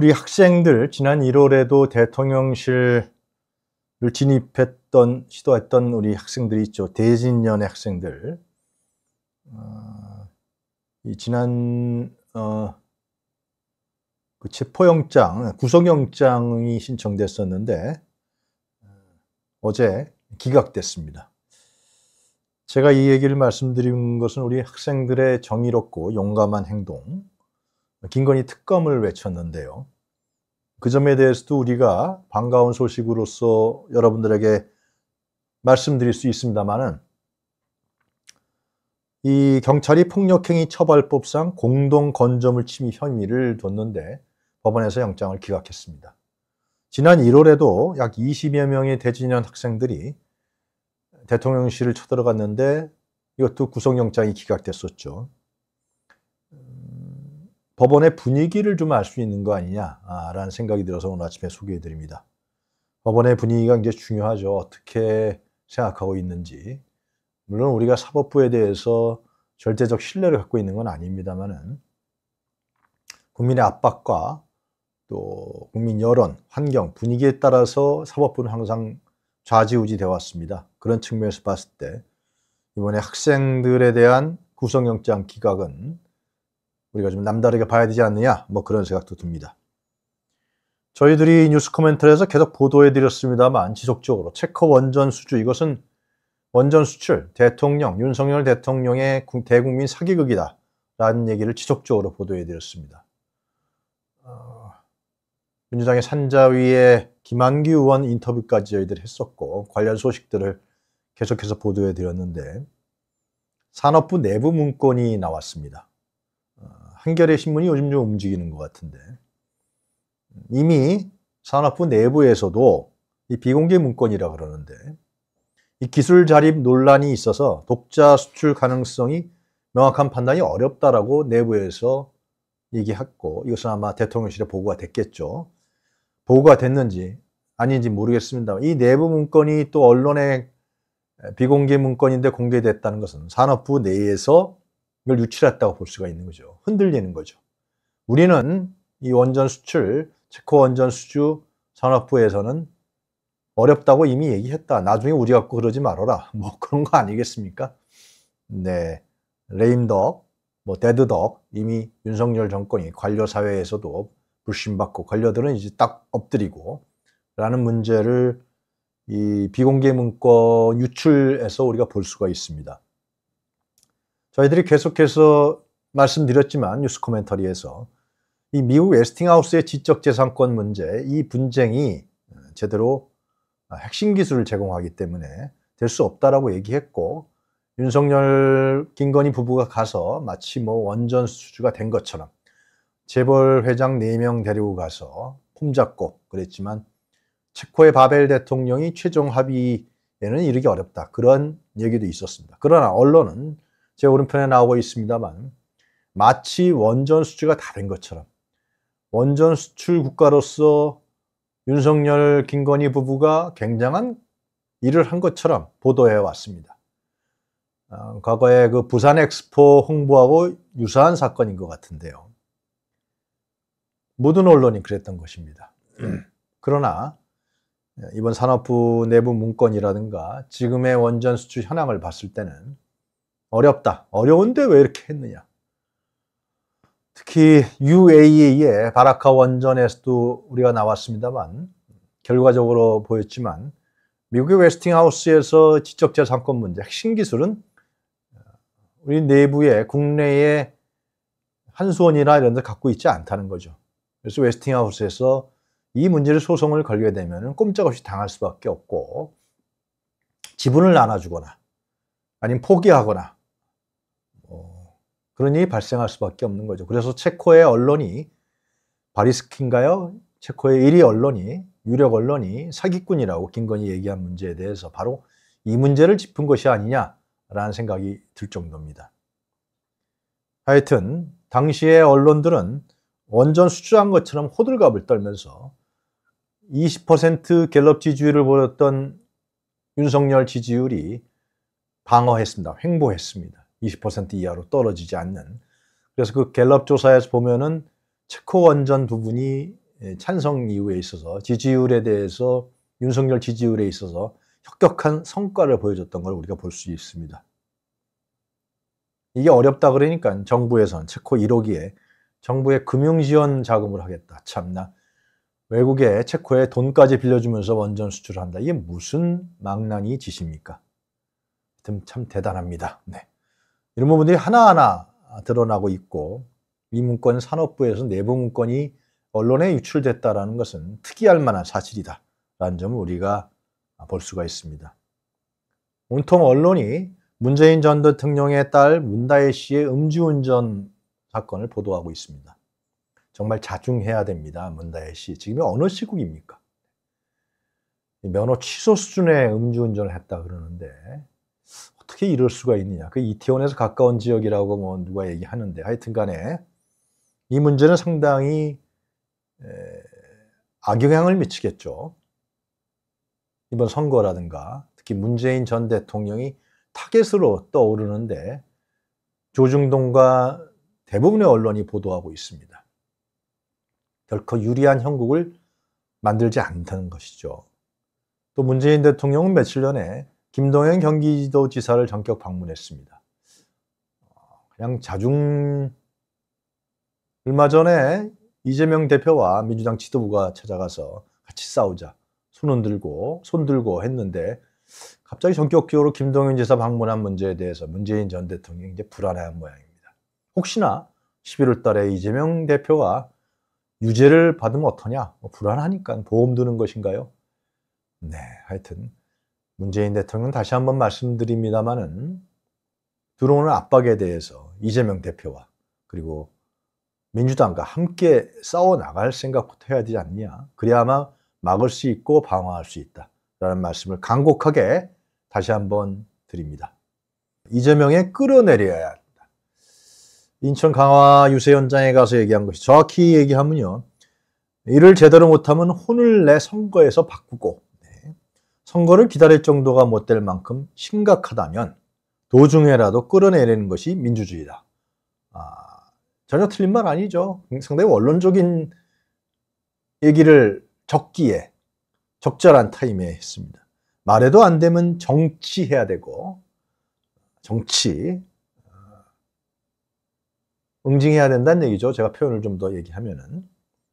우리 학생들 지난 1월에도 대통령실을 진입했던 시도했던 우리 학생들이 있죠. 대진년 의 학생들. 어, 이 지난 어, 그 체포영장, 구속영장이 신청됐었는데 어, 어제 기각됐습니다. 제가 이 얘기를 말씀드린 것은 우리 학생들의 정의롭고 용감한 행동, 김건희 특검을 외쳤는데요. 그 점에 대해서도 우리가 반가운 소식으로서 여러분들에게 말씀드릴 수 있습니다만은 이 경찰이 폭력행위 처벌법상 공동 건조물 침입 혐의를 뒀는데 법원에서 영장을 기각했습니다. 지난 1월에도 약 20여 명의 대진년 학생들이 대통령실을 쳐들어갔는데 이것도 구속영장이 기각됐었죠. 법원의 분위기를 좀 알 수 있는 거 아니냐라는 생각이 들어서 오늘 아침에 소개해 드립니다. 법원의 분위기가 굉장히 중요하죠. 어떻게 생각하고 있는지. 물론 우리가 사법부에 대해서 절대적 신뢰를 갖고 있는 건 아닙니다만은 국민의 압박과 또 국민 여론, 환경, 분위기에 따라서 사법부는 항상 좌지우지 되어 왔습니다. 그런 측면에서 봤을 때 이번에 학생들에 대한 구속영장 기각은 우리가 좀 남다르게 봐야 되지 않느냐 뭐 그런 생각도 듭니다. 저희들이 뉴스 코멘터에서 리 계속 보도해 드렸습니다만 지속적으로 체코 원전 수주 이것은 원전 수출 대통령 윤석열 대통령의 대국민 사기극이다 라는 얘기를 지속적으로 보도해 드렸습니다. 어, 민주당의 산자위의 김한규 의원 인터뷰까지 저희들이 했었고 관련 소식들을 계속해서 보도해 드렸는데 산업부 내부 문건이 나왔습니다. 한겨레 신문이 요즘 좀 움직이는 것 같은데 이미 산업부 내부에서도 이 비공개 문건이라 그러는데 이 기술 자립 논란이 있어서 독자 수출 가능성이 명확한 판단이 어렵다라고 내부에서 얘기했고 이것은 아마 대통령실에 보고가 됐겠죠. 보고가 됐는지 아닌지 모르겠습니다만 이 내부 문건이 또언론의 비공개 문건인데 공개됐다는 것은 산업부 내에서 이걸 유출했다고 볼 수가 있는 거죠. 흔들리는 거죠. 우리는 이 원전 수출, 체코 원전 수주 산업부에서는 어렵다고 이미 얘기했다. 나중에 우리 갖고 그러지 말아라. 뭐 그런 거 아니겠습니까? 네. 레임덕, 뭐 데드덕 이미 윤석열 정권이 관료 사회에서도 불신받고 관료들은 이제 딱 엎드리고 라는 문제를 이 비공개 문건 유출에서 우리가 볼 수가 있습니다. 저희들이 계속해서 말씀드렸지만 뉴스 코멘터리에서 이 미국 웨스팅하우스의 지적재산권 문제 이 분쟁이 어, 제대로 아, 핵심 기술을 제공하기 때문에 될 수 없다라고 얘기했고 윤석열 김건희 부부가 가서 마치 뭐 원전 수주가 된 것처럼 재벌 회장 4명 데리고 가서 폼 잡고 그랬지만 체코의 바벨 대통령이 최종 합의에는 이르기 어렵다 그런 얘기도 있었습니다. 그러나 언론은 제 오른편에 나오고 있습니다만 마치 원전 수주가 다른 것처럼 원전 수출 국가로서 윤석열, 김건희 부부가 굉장한 일을 한 것처럼 보도해 왔습니다. 어, 과거에 그 부산 엑스포 홍보하고 유사한 사건인 것 같은데요. 모든 언론이 그랬던 것입니다. 그러나 이번 산업부 내부 문건이라든가 지금의 원전 수출 현황을 봤을 때는 어렵다. 어려운데 왜 이렇게 했느냐. 특히 UAE의 바라카 원전에서도 우리가 나왔습니다만 결과적으로 보였지만 미국의 웨스팅하우스에서 지적재산권 문제 핵심 기술은 어, 우리 내부에 국내에 한수원이나 이런 데 갖고 있지 않다는 거죠. 그래서 웨스팅하우스에서 이 문제를 소송을 걸게 되면 꼼짝없이 당할 수밖에 없고 지분을 나눠주거나 아니면 포기하거나 그러니 발생할 수밖에 없는 거죠. 그래서 체코의 언론이 바리스킨가요? 체코의 1위 언론이 유력 언론이 사기꾼이라고 김건희 얘기한 문제에 대해서 바로 이 문제를 짚은 것이 아니냐라는 생각이 들 정도입니다. 하여튼 당시의 언론들은 원전 수주한 것처럼 호들갑을 떨면서 20% 갤럽 지지율을 보였던 윤석열 지지율이 방어했습니다. 횡보했습니다. 20% 이하로 떨어지지 않는. 그래서 그 갤럽 조사에서 보면은 체코 원전 부분이 예, 찬성 이후에 있어서 지지율에 대해서 윤석열 지지율에 있어서 혁격한 성과를 보여줬던 걸 우리가 볼 수 있습니다. 이게 어렵다 그러니까 정부에선 체코 1호기에 정부의 금융 지원 자금을 하겠다. 참나. 외국에 체코에 돈까지 빌려주면서 원전 수출을 한다. 이게 무슨 망나니 짓입니까? 참 대단합니다. 네. 이런 부분들이 하나하나 드러나고 있고 이 문건 산업부에서 내부 문건이 언론에 유출됐다라는 것은 특이할 만한 사실이다라는 점을 우리가 볼 수가 있습니다. 온통 언론이 문재인 전 대통령의 딸 문다혜 씨의 음주운전 사건을 보도하고 있습니다. 정말 자중해야 됩니다. 문다혜 씨. 지금 어느 시국입니까? 면허 취소 수준의 음주운전을 했다 그러는데 어떻게 이럴 수가 있느냐. 그 이태원에서 가까운 지역이라고 뭐 누가 얘기하는데 하여튼 간에 이 문제는 상당히 악영향을 미치겠죠. 이번 선거라든가 특히 문재인 전 대통령이 타겟으로 떠오르는데 조중동과 대부분의 언론이 보도하고 있습니다. 결코 유리한 형국을 만들지 않다는 것이죠. 또 문재인 대통령은 며칠 전에 김동현 경기도지사를 전격 방문했습니다. 그냥 자중 얼마 전에 이재명 대표와 민주당 지도부가 찾아가서 같이 싸우자 손은 들고 손 들고 했는데 갑자기 전격적으로 김동연 지사 방문한 문제에 대해서 문재인 전 대통령이 이제 불안해한 모양입니다. 혹시나 11월 달에 이재명 대표가 유죄를 받으면 어떠냐? 뭐 불안하니까 보험 드는 것인가요? 네, 하여튼 문재인 대통령 다시 한번 말씀드립니다만은 들어오는 압박에 대해서 이재명 대표와 그리고 민주당과 함께 싸워 나갈 생각부터 해야 되지 않냐. 느 그래야만 막을 수 있고 방어할 수 있다. 라는 말씀을 간곡하게 다시 한번 드립니다. 이재명의 끌어내려야 한다. 인천 강화 유세 현장에 가서 얘기한 것이 정확히 얘기하면요. 이를 제대로 못하면 혼을 내 선거에서 바꾸고 선거를 기다릴 정도가 못 될 만큼 심각하다면 도중에라도 끌어내리는 것이 민주주의다. 아, 전혀 틀린 말 아니죠. 상당히 원론적인 얘기를 적기에 적절한 타임에 했습니다. 말해도 안 되면 정치해야 되고 정치 어, 응징해야 된다는 얘기죠. 제가 표현을 좀 더 얘기하면은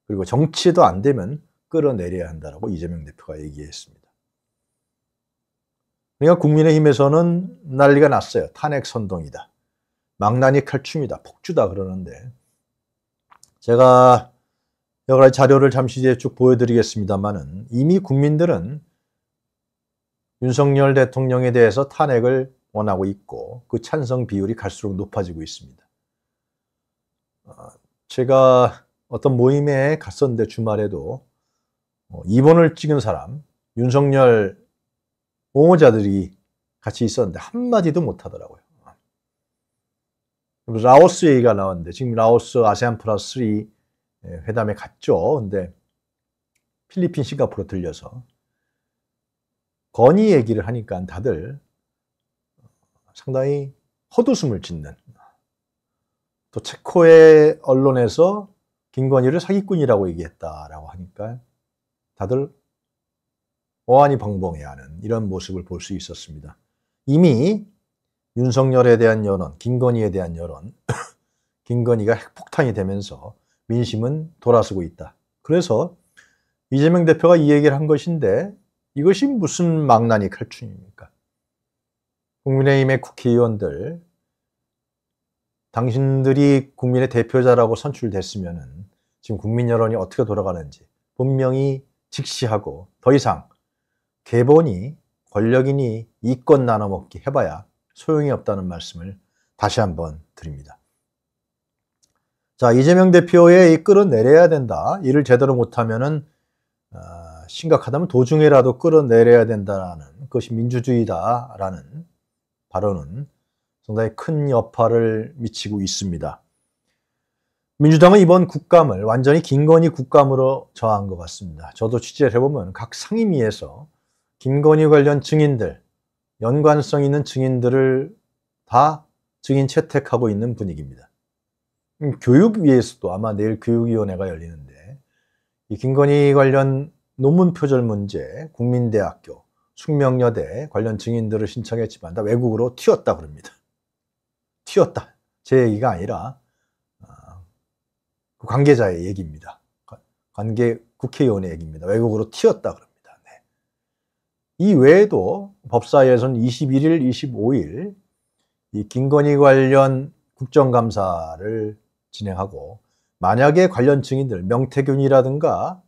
그리고 정치도 안 되면 끌어내려야 한다라고 이재명 대표가 얘기했습니다. 그러니까 국민의힘에서는 난리가 났어요. 탄핵 선동이다. 망나니 칼춤이다. 폭주다. 그러는데 제가 여러 가지 자료를 잠시 뒤에 쭉 보여드리겠습니다만은 이미 국민들은 윤석열 대통령에 대해서 탄핵을 원하고 있고 그 찬성 비율이 갈수록 높아지고 있습니다. 어, 제가 어떤 모임에 갔었는데 주말에도 2번을 어, 찍은 사람, 윤석열 옹호자들이 같이 있었는데 한마디도 못하더라고요. 라오스 얘기가 나왔는데 지금 라오스 아세안 플러스 3 예, 회담에 갔죠. 근데 필리핀, 싱가포르 들려서 건의 얘기를 하니까 다들 상당히 헛웃음을 짓는 또 체코의 언론에서 김건희를 사기꾼이라고 얘기했다라고 하니까 다들 어안이 벙벙해하는 이런 모습을 볼 수 있었습니다. 이미 윤석열에 대한 여론, 김건희에 대한 여론, 김건희가 핵폭탄이 되면서 민심은 돌아서고 있다. 그래서 이재명 대표가 이 얘기를 한 것인데 이것이 무슨 망나니 칼춤입니까? 국민의힘의 국회의원들, 당신들이 국민의 대표자라고 선출됐으면 지금 국민 여론이 어떻게 돌아가는지 분명히 직시하고 더 이상 대본이 권력이니 이권 나눠먹기 해봐야 소용이 없다는 말씀을 다시 한번 드립니다. 자 이재명 대표의 이 끌어내려야 된다. 이를 제대로 못하면은 어, 심각하다면 도중에라도 끌어내려야 된다라는 것이 민주주의다라는 발언은 상당히 큰 여파를 미치고 있습니다. 민주당은 이번 국감을 완전히 김건희 국감으로 저한 것 같습니다. 저도 취재를 해보면 각 상임위에서 김건희 관련 증인들, 연관성 있는 증인들을 다 증인 채택하고 있는 분위기입니다. 음, 교육위에서도 아마 내일 교육위원회가 열리는데 이 김건희 관련 논문 표절 문제, 국민대학교, 숙명여대 관련 증인들을 신청했지만 다 외국으로 튀었다 그럽니다. 튀었다. 제 얘기가 아니라 아, 그 관계자의 얘기입니다. 관계 국회의원의 얘기입니다. 외국으로 튀었다 그럽니다. 이 외에도 법사위에서는 21일, 25일 이 김건희 관련 국정감사를 진행하고 만약에 관련 증인들 명태균이라든가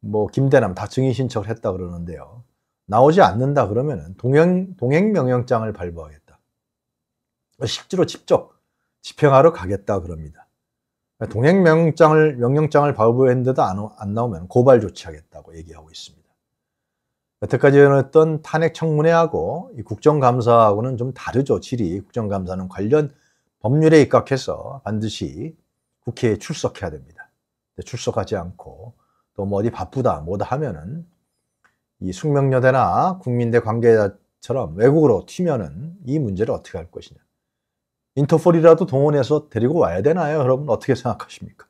뭐 김대남 다 증인 신청을 했다 그러는데요. 나오지 않는다 그러면 동행 동행 명령장을 발부하겠다. 실제로 직접 집행하러 가겠다 그럽니다. 동행 명령장을 명령장을 발부했는데도 안, 안 나오면 고발 조치하겠다고 얘기하고 있습니다. 여태까지 했던 탄핵 청문회하고 이 국정감사하고는 좀 다르죠. 질이 국정감사는 관련 법률에 입각해서 반드시 국회에 출석해야 됩니다. 출석하지 않고 또 뭐 어디 바쁘다 뭐다 하면은 이 숙명여대나 국민대 관계자처럼 외국으로 튀면은 이 문제를 어떻게 할 것이냐. 인터폴이라도 동원해서 데리고 와야 되나요? 여러분 어떻게 생각하십니까?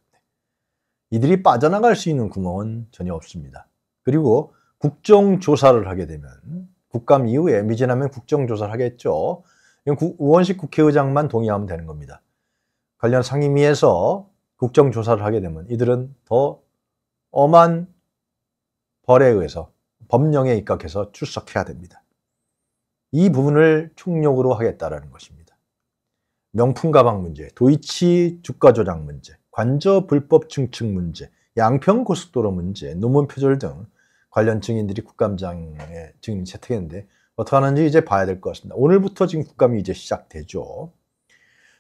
이들이 빠져나갈 수 있는 구멍은 전혀 없습니다. 그리고 국정조사를 하게 되면 국감 이후에 미진하면 국정조사를 하겠죠. 이 우원식 국회의장만 동의하면 되는 겁니다. 관련 상임위에서 국정조사를 하게 되면 이들은 더 엄한 벌에 의해서 법령에 입각해서 출석해야 됩니다. 이 부분을 총력으로 하겠다라는 것입니다. 명품 가방 문제, 도이치 주가 조작 문제, 관저 불법 증축 문제, 양평 고속도로 문제, 논문 표절 등 관련 증인들이 국감장에 증인 채택했는데 어떻게 하는지 이제 봐야 될 것 같습니다. 오늘부터 지금 국감이 이제 시작되죠.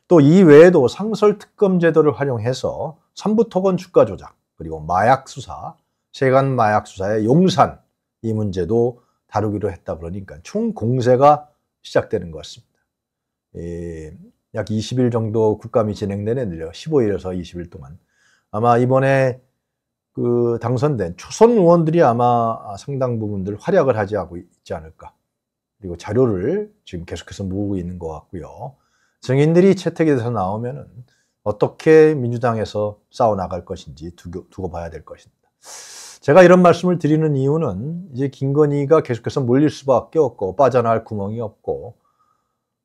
또 이외에도 상설 특검 제도를 활용해서 삼부토건 주가 조작 그리고 마약 수사 세간 마약 수사의 용산 이 문제도 다루기로 했다 그러니까 총 공세가 시작되는 것 같습니다. 예, 약 20일 정도 국감이 진행되는 데려 15일에서 20일 동안 아마 이번에 그 당선된 초선 의원들이 아마 상당 부분들 활약을 하지 않고 있지 않을까. 그리고 자료를 지금 계속해서 모으고 있는 것 같고요. 증인들이 채택이 돼서 나오면은 어떻게 민주당에서 싸워 나갈 것인지 두고, 두고 봐야 될 것입니다. 제가 이런 말씀을 드리는 이유는 이제 김건희가 계속해서 몰릴 수밖에 없고 빠져나갈 구멍이 없고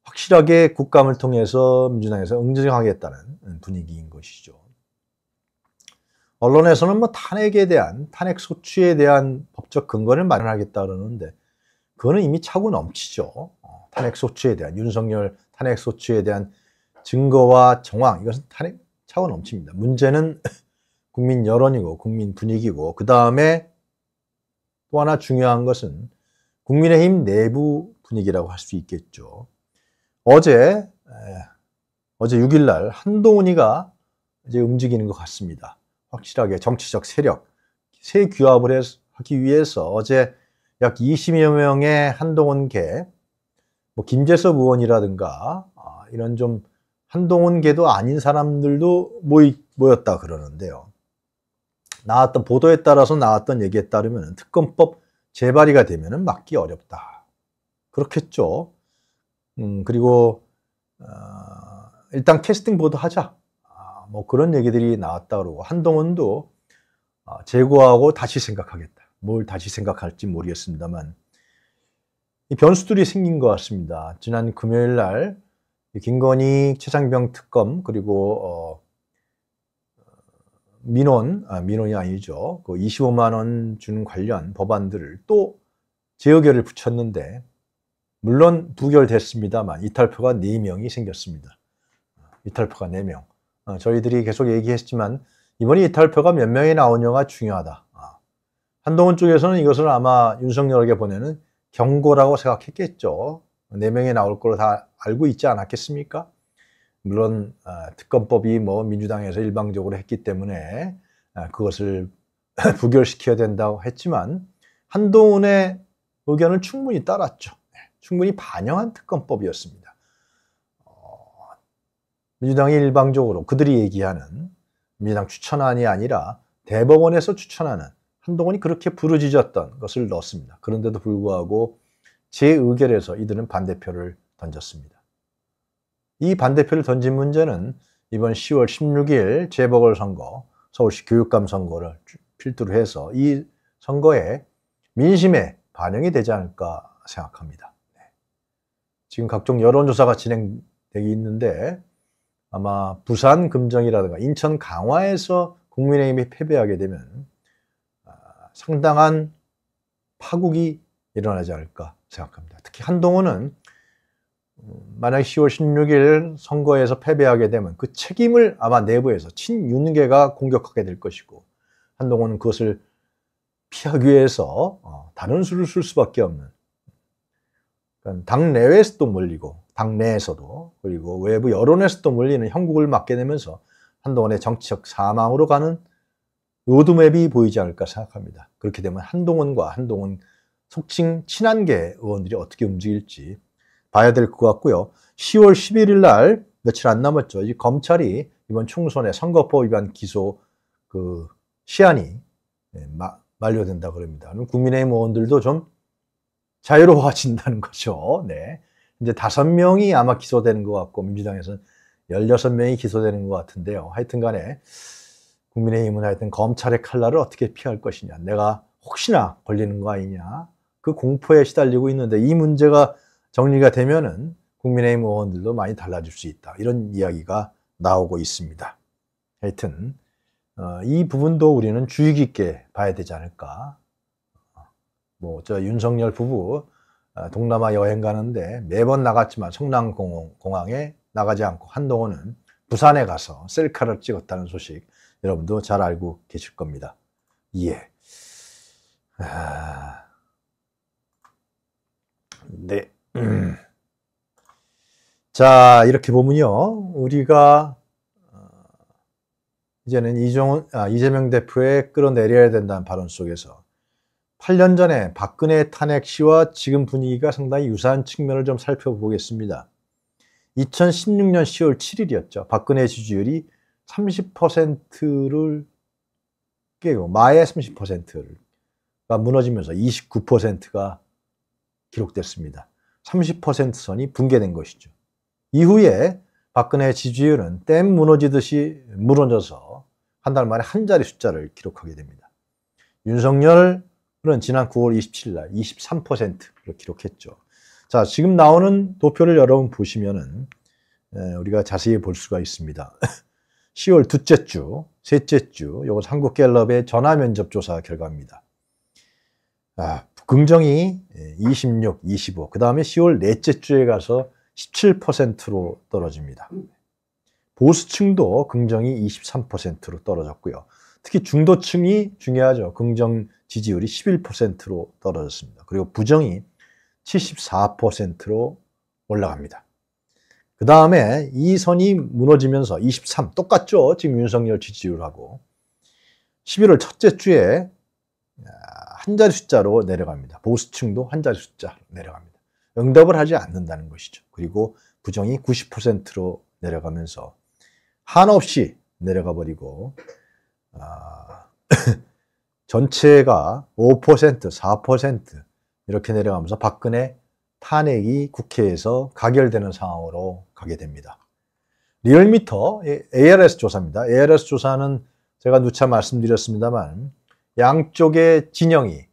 확실하게 국감을 통해서 민주당에서 응징하겠다는 분위기인 것이죠. 언론에서는 뭐 탄핵에 대한 탄핵 소추에 대한 법적 근거를 마련하겠다 그러는데 그거는 이미 차고 넘치죠. 어, 탄핵 소추에 대한 윤석열 탄핵 소추에 대한 증거와 정황 이것은 탄핵 차고 넘칩니다. 문제는 국민 여론이고 국민 분위기고 그 다음에 또 하나 중요한 것은 국민의힘 내부 분위기라고 할 수 있겠죠. 어제 어제 6일 날 한동훈이가 이제 움직이는 것 같습니다. 확실하게 정치적 세력, 새 규합을 하기 위해서 어제 약 20여 명의 한동훈계, 뭐 김재섭 의원이라든가 아, 이런 좀 한동훈계도 아닌 사람들도 모이, 모였다 그러는데요. 나왔던 보도에 따라서 나왔던 얘기에 따르면 특검법 재발의가 되면 막기 어렵다. 그렇겠죠. 음, 그리고 어, 일단 캐스팅 보도 하자. 뭐 그런 얘기들이 나왔다 고 한동훈도 재고하고 아, 다시 생각하겠다. 뭘 다시 생각할지 모르겠습니다만 변수들이 생긴 것 같습니다. 지난 금요일 날 김건희 최상병 특검 그리고 어, 민원 아, 민원이 아니죠. 그 25만 원준 관련 법안들을 또 재의결을 붙였는데 물론 부결됐습니다만 이탈표가 4명이 생겼습니다. 이탈표가 4명. 어, 저희들이 계속 얘기했지만 이번에 이탈표가 몇 명이 나오냐가 중요하다. 아, 한동훈 쪽에서는 이것을 아마 윤석열에게 보내는 경고라고 생각했겠죠. 4명이 나올 걸다 알고 있지 않았겠습니까? 물론 아, 특검법이 뭐 민주당에서 일방적으로 했기 때문에 아, 그것을 부결시켜야 된다고 했지만 한동훈의 의견을 충분히 따랐죠. 네, 충분히 반영한 특검법이었습니다. 민주당이 일방적으로 그들이 얘기하는 민주당 추천안이 아니라 대법원에서 추천하는 한동훈이 그렇게 부르짖었던 것을 넣었습니다. 그런데도 불구하고 제의결에서 이들은 반대표를 던졌습니다. 이 반대표를 던진 문제는 이번 10월 16일 재보궐선거 서울시 교육감 선거를 필두로 해서 이 선거에 민심에 반영이 되지 않을까 생각합니다. 네. 지금 각종 여론조사가 진행되고 있는데 아마 부산 금정이라든가 인천 강화에서 국민의힘이 패배하게 되면 아, 상당한 파국이 일어나지 않을까 생각합니다. 특히 한동훈은 음, 만약 10월 16일 선거에서 패배하게 되면 그 책임을 아마 내부에서 친윤계가 공격하게 될 것이고 한동훈은 그것을 피하기 위해서 어, 다른 수를 쓸 수밖에 없는 그러니까 당 내외에서도 몰리고 당내에서도 그리고 외부 여론에서도 몰리는 형국을 맞게 되면서 한동안의 정치적 사망으로 가는 로드맵이 보이지 않을까 생각합니다. 그렇게 되면 한동훈과 한동훈 속칭 친한계 의원들이 어떻게 움직일지 봐야 될 것 같고요. 10월 11일 날 며칠 안 남았죠. 이 검찰이 이번 총선의 선거법 위반 기소 그 시한이 예, 만료된다 그럽니다. 국민의힘 의원들도 좀 자유로워진다는 거죠. 네. 이제 다섯 명이 아마 기소되는 것 같고 민주당에서는 열여섯 명이 기소되는 것 같은데요. 하여튼 간에 국민의힘은 하여튼 검찰의 칼날을 어떻게 피할 것이냐. 내가 혹시나 걸리는 거 아니냐. 그 공포에 시달리고 있는데 이 문제가 정리가 되면은 국민의힘 의원들도 많이 달라질 수 있다. 이런 이야기가 나오고 있습니다. 하여튼 어, 이 부분도 우리는 주의 깊게 봐야 되지 않을까. 어, 뭐저 윤석열 부부 아, 동남아 여행 가는데 매번 나갔지만 성남공항에 나가지 않고 한동훈은 부산에 가서 셀카를 찍었다는 소식 여러분도 잘 알고 계실 겁니다. 예. 아. 네. 음. 자, 이렇게 보면요. 우리가 어, 이제는 이종훈, 아, 이재명 대표의 끌어내려야 된다는 발언 속에서 8년 전에 박근혜 탄핵 시와 지금 분위기가 상당히 유사한 측면을 좀 살펴보겠습니다. 2016년 10월 7일이었죠. 박근혜 지지율이 30%를 깨고 마의 30%가 무너지면서 29%가 기록됐습니다. 30% 선이 붕괴된 것이죠. 이후에 박근혜 지지율은 댐 무너지듯이 무너져서 한 달 만에 한 자리 숫자를 기록하게 됩니다. 윤석열 은 지난 9월 27일 날 23%를 기록했죠. 자, 지금 나오는 도표를 여러분 보시면은 우리가 자세히 볼 수가 있습니다. 10월 둘째 주, 셋째 주, 이것 한국갤럽의 전화 면접 조사 결과입니다. 아, 긍정이 26, 25. 그 다음에 10월 넷째 주에 가서 17%로 떨어집니다. 보수층도 긍정이 23%로 떨어졌고요. 특히 중도층이 중요하죠. 긍정 지지율이 11%로 떨어졌습니다. 그리고 부정이 74%로 올라갑니다. 그 다음에 이 선이 무너지면서 23, 똑같죠? 지금 윤석열 지지율하고. 11월 첫째 주에 아, 한 자리 숫자로 내려갑니다. 보수층도 한 자리 숫자로 내려갑니다. 응답을 하지 않는다는 것이죠. 그리고 부정이 90%로 내려가면서 한없이 내려가 버리고 아... 전체가 5%, 4% 이렇게 내려가면서 박근혜 탄핵이 국회에서 가결되는 상황으로 가게 됩니다. 리얼미터 ARS 조사입니다. ARS 조사는 제가 누차 말씀드렸습니다만 양쪽의 진영이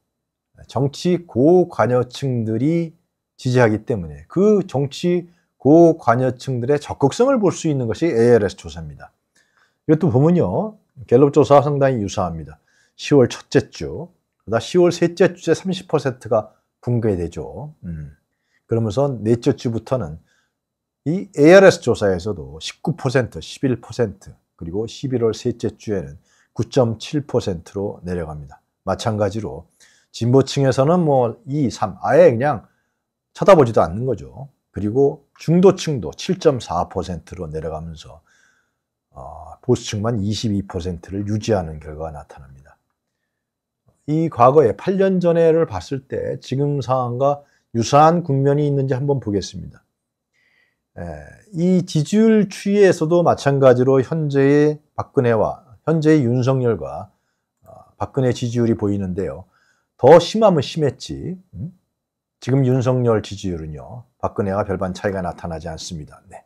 정치 고관여층들이 지지하기 때문에 그 정치 고관여층들의 적극성을 볼 수 있는 것이 ARS 조사입니다. 이것도 보면요. 갤럽 조사와 상당히 유사합니다. 10월 첫째 주, 그다 10월 셋째 주에 30%가 붕괴되죠. 음. 그러면서 넷째 주부터는 이 ARS 조사에서도 19%, 11% 그리고 11월 셋째 주에는 9.7%로 내려갑니다. 마찬가지로 진보층에서는 뭐 2, 3 아예 그냥 쳐다보지도 않는 거죠. 그리고 중도층도 7.4%로 내려가면서 어, 보수층만 22%를 유지하는 결과가 나타납니다. 이 과거에 8년 전에를 봤을 때 지금 상황과 유사한 국면이 있는지 한번 보겠습니다. 이 지지율 추이에서도 마찬가지로 현재의 박근혜와 현재의 윤석열과 어, 박근혜 지지율이 보이는데요. 더 심하면 심했지. 음? 지금 윤석열 지지율은요. 박근혜와 별반 차이가 나타나지 않습니다. 네.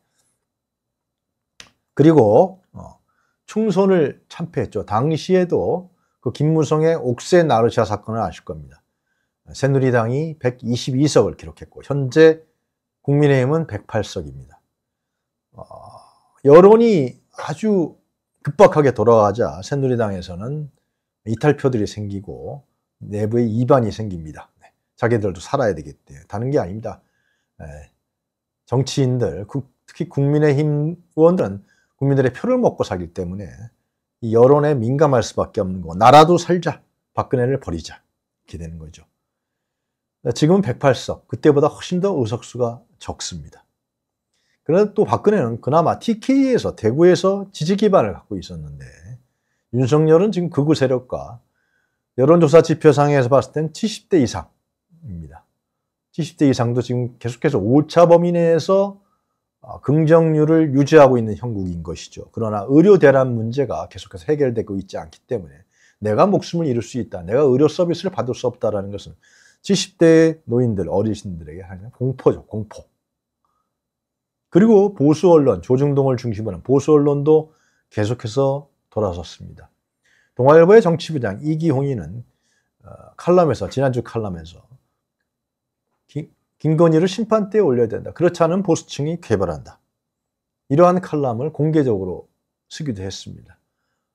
그리고 어, 총선을 참패했죠. 당시에도 그 김무성의 옥세 나르샤 사건을 아실 겁니다. 새누리당이 122석을 기록했고 현재 국민의힘은 108석입니다. 어, 여론이 아주 급박하게 돌아가자 새누리당에서는 이탈표들이 생기고 내부의 이반이 생깁니다. 네. 자기들도 살아야 되기 때문 다른 게 아닙니다. 네. 정치인들 특히 국민의힘 의원들은 국민들의 표를 먹고 살기 때문에 여론에 민감할 수밖에 없는 거 나라도 살자 박근혜를 버리자 이렇게 되는 거죠. 지금은 108석 그때보다 훨씬 더 의석수가 적습니다. 그런데 또 박근혜는 그나마 TK에서 대구에서 지지 기반을 갖고 있었는데 윤석열은 지금 극우 세력과 여론조사 지표상에서 봤을 땐 70대 이상입니다. 70대 이상도 지금 계속해서 5차 범위 내에서 어, 긍정률을 유지하고 있는 형국인 것이죠. 그러나 의료 대란 문제가 계속해서 해결되고 있지 않기 때문에 내가 목숨을 잃을 수 있다. 내가 의료 서비스를 받을 수 없다라는 것은 70대 노인들, 어르신들에게 하는 공포죠. 공포. 그리고 보수 언론, 조중동을 중심으로 한 보수 언론도 계속해서 돌아섰습니다. 동아일보의 정치부장 이기홍이는 어, 칼럼에서 지난주 칼럼에서 김건희를 심판대에 올려야 된다. 그렇지 않은 보수층이 개발한다 이러한 칼럼을 공개적으로 쓰기도 했습니다.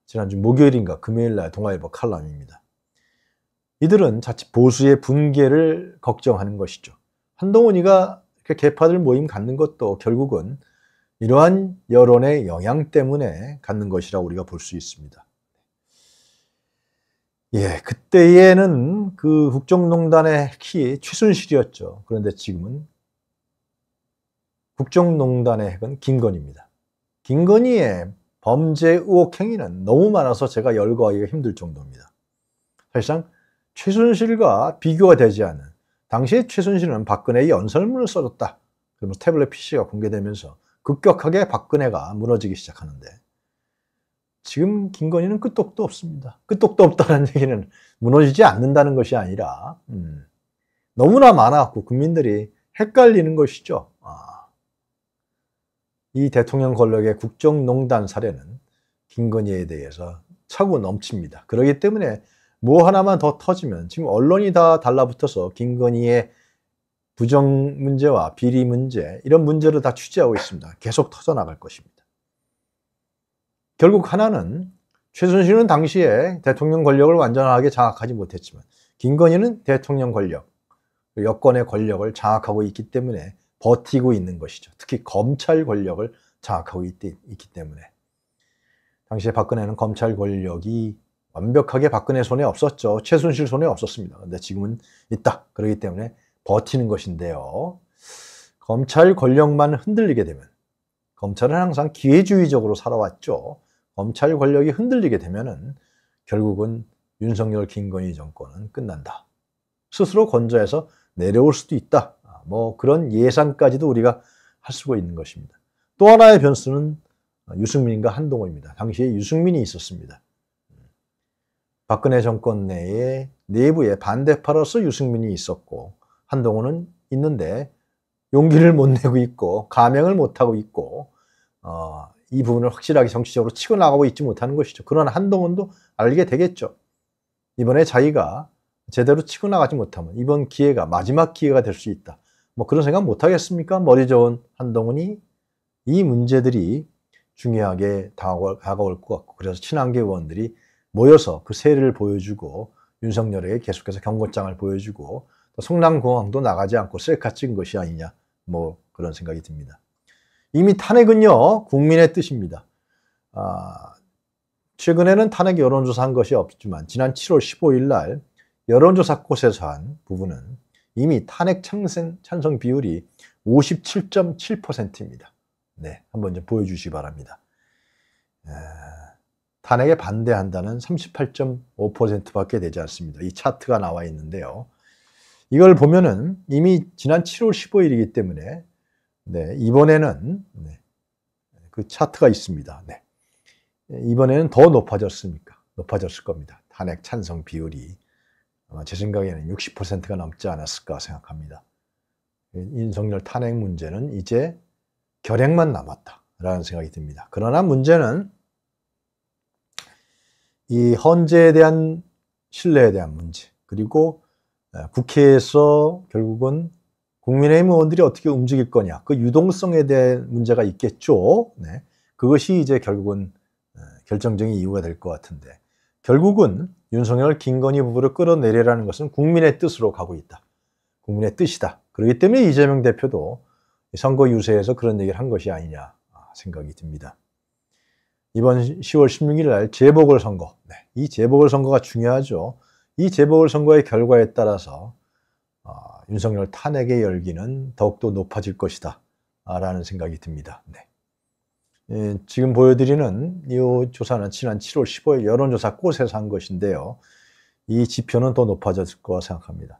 지난주 목요일인가 금요일 날 동아일보 칼럼입니다. 이들은 자칫 보수의 붕괴를 걱정하는 것이죠. 한동훈이가 개파들 모임 갖는 것도 결국은 이러한 여론의 영향 때문에 갖는 것이라 우리가 볼 수 있습니다. 예, 그때에는 그 국정농단의 핵이 최순실이었죠. 그런데 지금은 국정농단의 핵은 김건희입니다. 김건희의 범죄 의혹 행위는 너무 많아서 제가 열거하기가 힘들 정도입니다. 사실상 최순실과 비교가 되지 않은 당시 에 최순실은 박근혜의 연설문을 써줬다. 그러면서 태블릿 PC가 공개되면서 급격하게 박근혜가 무너지기 시작하는데 지금 김건희는 끄떡도 그 없습니다. 끄떡도 그 없다는 얘기는 무너지지 않는다는 것이 아니라 음, 너무나 많아갖고 국민들이 헷갈리는 것이죠. 아, 이 대통령 권력의 국정농단 사례는 김건희에 대해서 차고 넘칩니다. 그러기 때문에 뭐 하나만 더 터지면 지금 언론이 다 달라붙어서 김건희의 부정 문제와 비리 문제 이런 문제를 다 취재하고 있습니다. 계속 터져나갈 것입니다. 결국 하나는 최순실은 당시에 대통령 권력을 완전하게 장악하지 못했지만 김건희는 대통령 권력, 여권의 권력을 장악하고 있기 때문에 버티고 있는 것이죠. 특히 검찰 권력을 장악하고 있, 기 때문에 당시에 박근혜는 검찰 권력이 완벽하게 박근혜 손에 없었죠. 최순실 손에 없었습니다. 근데 지금은 있다. 그러기 때문에 버티는 것인데요. 검찰 권력만 흔들리게 되면 검찰은 항상 기회주의적으로 살아왔죠. 검찰 권력이 흔들리게 되면은 결국은 윤석열 김건희 정권은 끝난다. 스스로 건조해서 내려올 수도 있다. 아, 뭐 그런 예상까지도 우리가 할 수가 있는 것입니다. 또 하나의 변수는 어, 유승민과 한동호입니다. 당시에 유승민이 있었습니다. 박근혜 정권 내에 내부에 반대파로서 유승민이 있었고 한동호는 있는데 용기를 못 내고 있고 감행을 못 하고 있고 어, 이 부분을 확실하게 정치적으로 치고 나가고 있지 못하는 것이죠. 그러나 한동훈도 알게 되겠죠. 이번에 자기가 제대로 치고 나가지 못하면 이번 기회가 마지막 기회가 될 수 있다. 뭐 그런 생각 못 하겠습니까? 머리 좋은 한동훈이 이 문제들이 중요하게 다가올 것 같고 그래서 친한계 의원들이 모여서 그 세를 보여주고 윤석열에게 계속해서 경고장을 보여주고 성남공항도 나가지 않고 셀카 찍은 것이 아니냐 뭐 그런 생각이 듭니다. 이미 탄핵은요, 국민의 뜻입니다. 아, 최근에는 탄핵 여론조사한 것이 없지만 지난 7월 15일 날 여론조사 곳에서 한 부분은 이미 탄핵 찬성, 찬성 비율이 57.7%입니다. 네, 한번 좀 보여주시기 바랍니다. 에, 탄핵에 반대한다는 38.5%밖에 되지 않습니다. 이 차트가 나와 있는데요. 이걸 보면은 이미 지난 7월 15일이기 때문에 네, 이번에는 네, 그 차트가 있습니다. 네. 이번에는 더 높아졌습니까? 높아졌을 겁니다. 탄핵 찬성 비율이 아마 제 생각에는 60%가 넘지 않았을까 생각합니다. 인성열 탄핵 문제는 이제 결핵만 남았다라는 생각이 듭니다. 그러나 문제는 이 헌재에 대한 신뢰에 대한 문제 그리고 네, 국회에서 결국은 국민의힘 의원들이 어떻게 움직일 거냐 그 유동성에 대한 문제가 있겠죠. 네. 그것이 이제 결국은 어, 결정적인 이유가 될 것 같은데 결국은 윤석열 김건희 부부를 끌어내리라는 것은 국민의 뜻으로 가고 있다. 국민의 뜻이다. 그렇기 때문에 이재명 대표도 선거 유세에서 그런 얘기를 한 것이 아니냐 아, 생각이 듭니다. 이번 10월 16일 날 재보궐선거, 네, 이 재보궐선거가 중요하죠. 이 재보궐선거의 결과에 따라서 어, 윤석열 탄핵의 열기는 더욱더 높아질 것이다 아, 라는 생각이 듭니다. 네. 예, 지금 보여드리는 이 조사는 지난 7월 15일 여론조사 꽃에서 한 것인데요. 이 지표는 더 높아졌을 거라 생각합니다.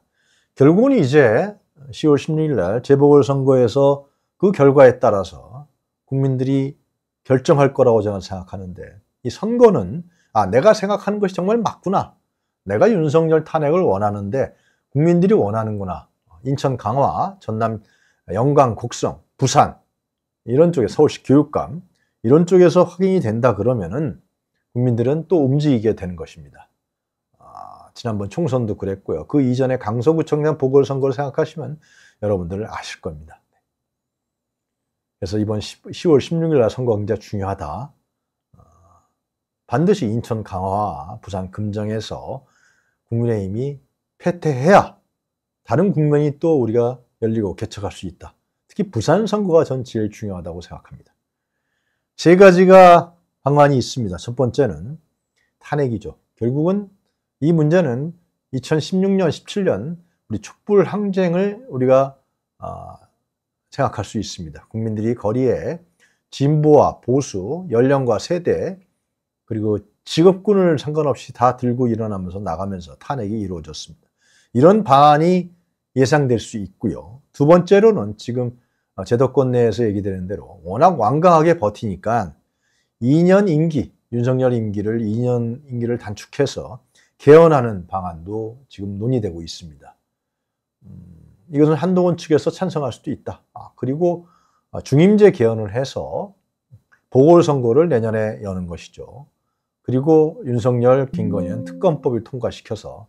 결국은 이제 10월 16일 날 재보궐선거에서 그 결과에 따라서 국민들이 결정할 거라고 저는 생각하는데 이 선거는 아 내가 생각하는 것이 정말 맞구나. 내가 윤석열 탄핵을 원하는데 국민들이 원하는구나. 인천 강화, 전남 영광 곡성, 부산 이런 쪽에 서울시 교육감 이런 쪽에서 확인이 된다 그러면은 국민들은 또 움직이게 되는 것입니다. 아, 지난번 총선도 그랬고요. 그 이전에 강서구청장 보궐선거를 생각하시면 여러분들은 아실 겁니다. 그래서 이번 10월 16일 날 선거 굉장히 중요하다. 아, 반드시 인천 강화와 부산 금정에서 국민의힘이 패퇴해야 다른 국면이 또 우리가 열리고 개척할 수 있다. 특히 부산 선거가 전 제일 중요하다고 생각합니다. 세 가지가 방안이 있습니다. 첫 번째는 탄핵이죠. 결국은 이 문제는 2016년, 17년 우리 촛불 항쟁을 우리가 아, 생각할 수 있습니다. 국민들이 거리에 진보와 보수, 연령과 세대, 그리고 직업군을 상관없이 다 들고 일어나면서 나가면서 탄핵이 이루어졌습니다. 이런 방안이 예상될 수 있고요. 두 번째로는 지금 어, 제도권 내에서 얘기되는 대로 워낙 완강하게 버티니까 2년 임기, 윤석열 임기를 2년 임기를 단축해서 개헌하는 방안도 지금 논의되고 있습니다. 음, 이것은 한동훈 측에서 찬성할 수도 있다. 아, 그리고 어, 중임제 개헌을 해서 보궐선거를 내년에 여는 것이죠. 그리고 윤석열, 김건현 특검법을 통과시켜서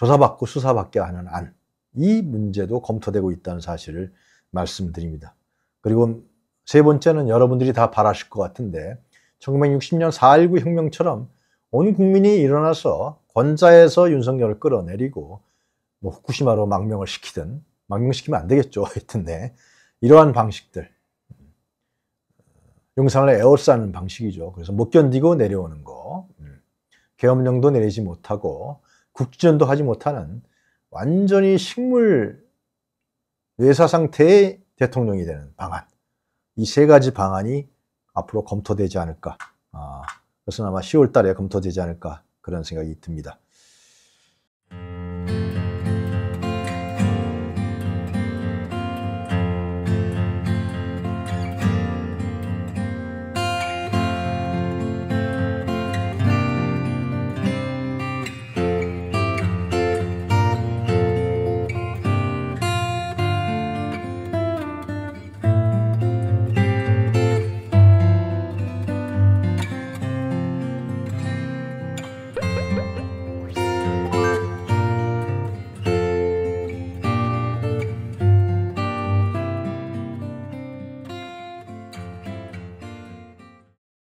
조사받고 수사받게 하는 안. 이 문제도 검토되고 있다는 사실을 말씀드립니다. 그리고 세 번째는 여러분들이 다 바라실 것 같은데 1960년 4.19 혁명처럼 온 국민이 일어나서 권자에서 윤석열을 끌어내리고 뭐 후쿠시마로 망명을 시키든 망명시키면 안 되겠죠. 하여튼 네. 이러한 방식들 용산을 에워싸는 방식이죠. 그래서 못 견디고 내려오는 거 음. 계엄령도 내리지 못하고 국지전도 하지 못하는 완전히 식물 뇌사 상태의 대통령이 되는 방안. 이 세 가지 방안이 앞으로 검토되지 않을까. 아, 그것은 아마 10월 달에 검토되지 않을까. 그런 생각이 듭니다.